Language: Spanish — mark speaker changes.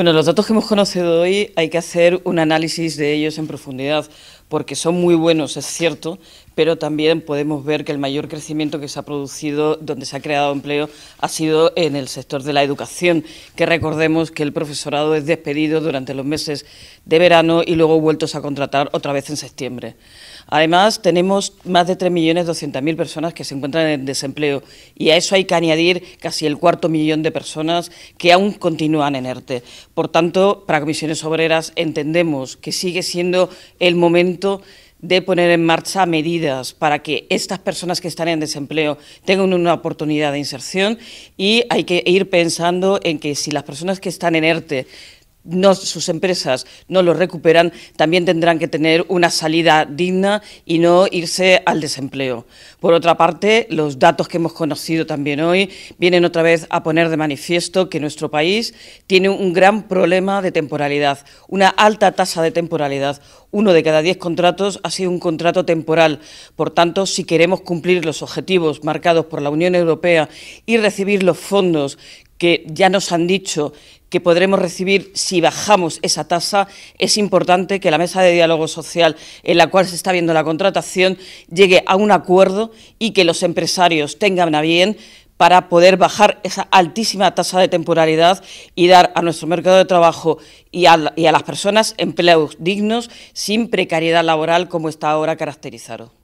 Speaker 1: Bueno, los datos que hemos conocido hoy hay que hacer un análisis de ellos en profundidad, porque son muy buenos, es cierto, pero también podemos ver que el mayor crecimiento que se ha producido, donde se ha creado empleo, ha sido en el sector de la educación, que recordemos que el profesorado es despedido durante los meses de verano y luego vueltos a contratar otra vez en septiembre. Además, tenemos más de 3.200.000 personas que se encuentran en desempleo y a eso hay que añadir casi el cuarto millón de personas que aún continúan en ERTE. Por tanto, para Comisiones Obreras entendemos que sigue siendo el momento de poner en marcha medidas para que estas personas que están en desempleo tengan una oportunidad de inserción y hay que ir pensando en que si las personas que están en ERTE sus empresas no lo recuperan, también tendrán que tener una salida digna y no irse al desempleo. Por otra parte, los datos que hemos conocido también hoy vienen otra vez a poner de manifiesto que nuestro país tiene un gran problema de temporalidad, una alta tasa de temporalidad. Uno de cada diez contratos ha sido un contrato temporal. Por tanto, si queremos cumplir los objetivos marcados por la Unión Europea y recibir los fondos que ya nos han dicho que podremos recibir si bajamos esa tasa, es importante que la mesa de diálogo social en la cual se está viendo la contratación llegue a un acuerdo y que los empresarios tengan a bien para poder bajar esa altísima tasa de temporalidad y dar a nuestro mercado de trabajo y a, y a las personas empleos dignos sin precariedad laboral como está ahora caracterizado.